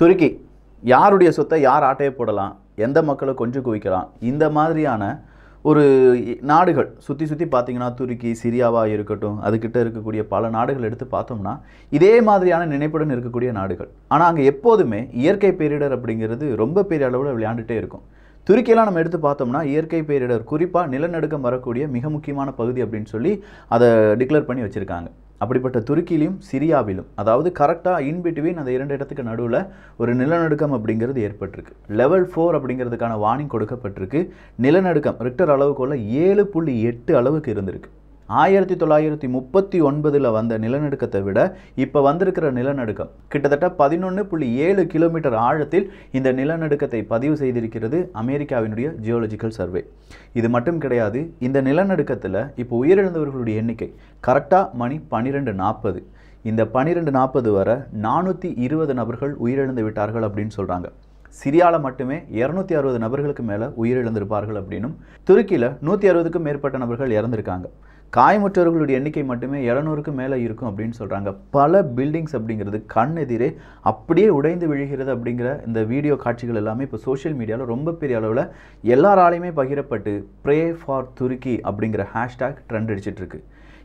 துருக்கி யாருடைய சொத்தை யார் ஆட்டையை போடலாம் எந்த மக்களை கொஞ்சம் குவிக்கலாம் இந்த மாதிரியான ஒரு நாடுகள் சுற்றி சுற்றி பார்த்திங்கன்னா துருக்கி சிரியாவாக இருக்கட்டும் அதுக்கிட்ட இருக்கக்கூடிய பல நாடுகள் எடுத்து பார்த்தோம்னா இதே மாதிரியான நினைப்புடன் இருக்கக்கூடிய நாடுகள் ஆனால் அங்கே எப்போதுமே இயற்கை பேரிடர் அப்படிங்கிறது ரொம்ப பெரிய அளவில் விளையாண்டுட்டே இருக்கும் துருக்கியெல்லாம் நம்ம எடுத்து பார்த்தோம்னா இயற்கை பேரிடர் குறிப்பாக நிலநடுக்கம் வரக்கூடிய மிக முக்கியமான பகுதி அப்படின்னு சொல்லி அதை டிக்ளேர் பண்ணி வச்சுருக்காங்க அப்படிப்பட்ட துருக்கியிலும் சிரியாவிலும் அதாவது கரெக்டாக இன்பிட்வீன் அந்த இரண்டு இடத்துக்கு நடுவில் ஒரு நிலநடுக்கம் அப்படிங்கிறது ஏற்பட்டிருக்கு லெவல் ஃபோர் அப்படிங்கிறதுக்கான வார்னிங் கொடுக்கப்பட்டிருக்கு நிலநடுக்கம் ரிக்டர் அளவுக்குள்ள ஏழு புள்ளி எட்டு அளவுக்கு இருந்திருக்கு ஆயிரத்தி தொள்ளாயிரத்தி முப்பத்தி ஒன்பதில் வந்த நிலநடுக்கத்தை விட இப்போ வந்திருக்கிற நிலநடுக்கம் கிட்டத்தட்ட பதினொன்று புள்ளி ஏழு கிலோமீட்டர் ஆழத்தில் இந்த நிலநடுக்கத்தை பதிவு செய்திருக்கிறது அமெரிக்காவினுடைய ஜியோலஜிக்கல் சர்வே இது மட்டும் கிடையாது இந்த நிலநடுக்கத்தில் இப்போ உயிரிழந்தவர்களுடைய எண்ணிக்கை கரெக்டாக மணி பன்னிரெண்டு நாற்பது இந்த பன்னிரெண்டு நாற்பது வரை நானூற்றி இருபது நபர்கள் உயிரிழந்து விட்டார்கள் அப்படின்னு சொல்கிறாங்க சிரியாவில் மட்டுமே இரநூத்தி அறுபது நபர்களுக்கு மேலே உயிரிழந்திருப்பார்கள் அப்படின்னும் துருக்கியில் நூற்றி அறுபதுக்கும் மேற்பட்ட நபர்கள் இறந்திருக்காங்க காயமற்றவர்களுடைய எண்ணிக்கை மட்டுமே இரநூறுக்கு மேலே இருக்கும் அப்படின்னு சொல்கிறாங்க பல பில்டிங்ஸ் அப்படிங்கிறது கண் எதிரே அப்படியே உடைந்து விழுகிறது அப்படிங்கிற இந்த வீடியோ காட்சிகள் எல்லாமே இப்போ சோஷியல் மீடியாவில் ரொம்ப பெரிய அளவில் எல்லாராலையுமே பகிரப்பட்டு ப்ரே ஃபார் துருக்கி அப்படிங்கிற ஹேஷ்டேக் ட்ரெண்ட் அடிச்சிட்ருக்கு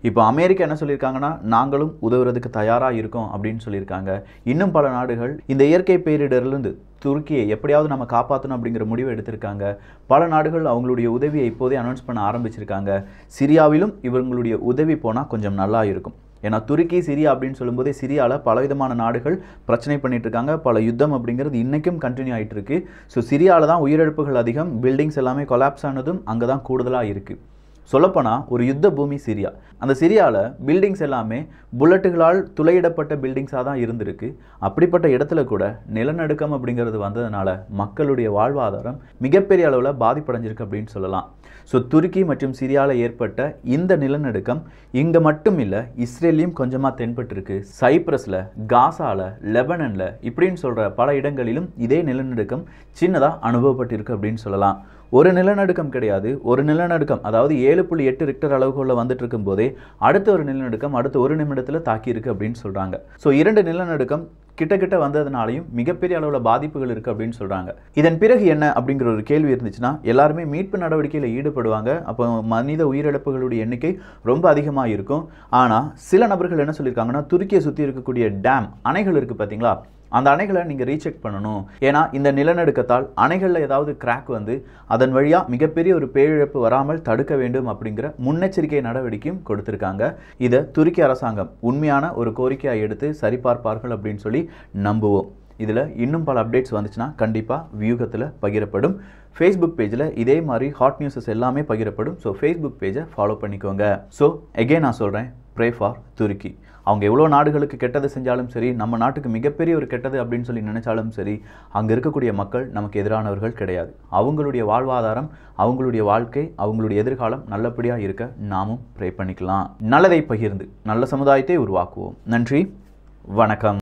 இப்போ அமெரிக்கா என்ன சொல்லியிருக்காங்கன்னா நாங்களும் உதவுறதுக்கு தயாராக இருக்கோம் அப்படின்னு சொல்லியிருக்காங்க இன்னும் பல நாடுகள் இந்த இயற்கை பேரிடர்லேருந்து துருக்கியை எப்படியாவது நம்ம காப்பாற்றணும் அப்படிங்கிற முடிவு எடுத்திருக்காங்க பல நாடுகள் அவங்களுடைய உதவியை இப்போதே அனௌன்ஸ் பண்ண ஆரம்பிச்சிருக்காங்க சிரியாவிலும் இவங்களுடைய உதவி போனால் கொஞ்சம் நல்லா இருக்கும் ஏன்னா துருக்கி சிரியா அப்படின்னு சொல்லும்போதே சிரியாவில் பலவிதமான நாடுகள் பிரச்சனை பண்ணிட்டு இருக்காங்க பல யுத்தம் அப்படிங்கிறது இன்றைக்கும் கண்டினியூ ஆகிட்டு இருக்கு ஸோ சிரியாவில் தான் உயிரிழப்புகள் அதிகம் பில்டிங்ஸ் எல்லாமே கொலாப்ஸ் ஆனதும் அங்கே தான் கூடுதலாக இருக்குது சொல்லப்போனால் ஒரு யுத்த பூமி சிரியா அந்த சிரியாவில் பில்டிங்ஸ் எல்லாமே புல்லட்டுகளால் துளையிடப்பட்ட பில்டிங்ஸாக தான் இருந்திருக்கு அப்படிப்பட்ட இடத்துல கூட நிலநடுக்கம் அப்படிங்கிறது வந்ததுனால மக்களுடைய வாழ்வாதாரம் மிகப்பெரிய அளவில் பாதிப்படைஞ்சிருக்கு அப்படின்னு சொல்லலாம் ஸோ துருக்கி மற்றும் சிரியாவில் ஏற்பட்ட இந்த நிலநடுக்கம் இங்கே மட்டும் இல்லை இஸ்ரேலையும் கொஞ்சமாக தென்பட்டிருக்கு சைப்ரஸில் காசாவில் லெபனனில் இப்படின்னு சொல்கிற பல இடங்களிலும் இதே நிலநடுக்கம் சின்னதாக அனுபவப்பட்டிருக்கு அப்படின்னு சொல்லலாம் ஒரு நிலநடுக்கம் கிடையாது ஒரு நிலநடுக்கம் அதாவது ஏழு ஏழு புள்ளி எட்டு ரிக்டர் அளவுகளில் வந்துட்டு இருக்கும் போதே அடுத்த ஒரு நிலநடுக்கம் அடுத்த ஒரு நிமிடத்தில் தாக்கியிருக்கு அப்படின்னு சொல்கிறாங்க ஸோ இரண்டு நிலநடுக்கம் கிட்டக்கிட்ட வந்ததுனாலையும் மிகப்பெரிய அளவில் பாதிப்புகள் இருக்குது அப்படின்னு சொல்கிறாங்க இதன் பிறகு என்ன அப்படிங்கிற ஒரு கேள்வி இருந்துச்சுன்னா எல்லாருமே மீட்பு நடவடிக்கையில் ஈடுபடுவாங்க அப்போ மனித உயிரிழப்புகளுடைய எண்ணிக்கை ரொம்ப அதிகமாக இருக்கும் ஆனால் சில நபர்கள் என்ன சொல்லியிருக்காங்கன்னா துருக்கியை சுற்றி இருக்கக்கூடிய டேம் அணைகள் இருக்குது பார்த்தீங்களா அந்த அணைகளை நீங்கள் ரீசெக் பண்ணணும் ஏன்னா இந்த நிலநடுக்கத்தால் அணைகளில் ஏதாவது கிராக் வந்து அதன் வழியாக மிகப்பெரிய ஒரு பேரிழப்பு வராமல் தடுக்க வேண்டும் அப்படிங்கிற முன்னெச்சரிக்கை நடவடிக்கையும் கொடுத்துருக்காங்க இதை துருக்கி அரசாங்கம் உண்மையான ஒரு கோரிக்கையாக எடுத்து சரிபார்ப்பார்கள் அப்படின்னு சொல்லி நம்புவோம் இதில் இன்னும் பல அப்டேட்ஸ் வந்துச்சுன்னா கண்டிப்பாக வியூகத்தில் பகிரப்படும் ஃபேஸ்புக் பேஜில் இதே மாதிரி ஹாட் நியூஸஸ் எல்லாமே பகிரப்படும் ஸோ ஃபேஸ்புக் பேஜை ஃபாலோ பண்ணிக்கோங்க ஸோ எகெயின் நான் சொல்கிறேன் ப்ரே ஃபார் துருக்கி அவங்க எவ்வளோ நாடுகளுக்கு கெட்டது செஞ்சாலும் சரி நம்ம நாட்டுக்கு மிகப்பெரிய ஒரு கெட்டது அப்படின்னு சொல்லி நினைச்சாலும் சரி அங்கே இருக்கக்கூடிய மக்கள் நமக்கு எதிரானவர்கள் கிடையாது அவங்களுடைய வாழ்வாதாரம் அவங்களுடைய வாழ்க்கை அவங்களுடைய எதிர்காலம் நல்லபடியாக இருக்க நாமும் ப்ரே பண்ணிக்கலாம் நல்லதை பகிர்ந்து நல்ல சமுதாயத்தை உருவாக்குவோம் நன்றி வணக்கம்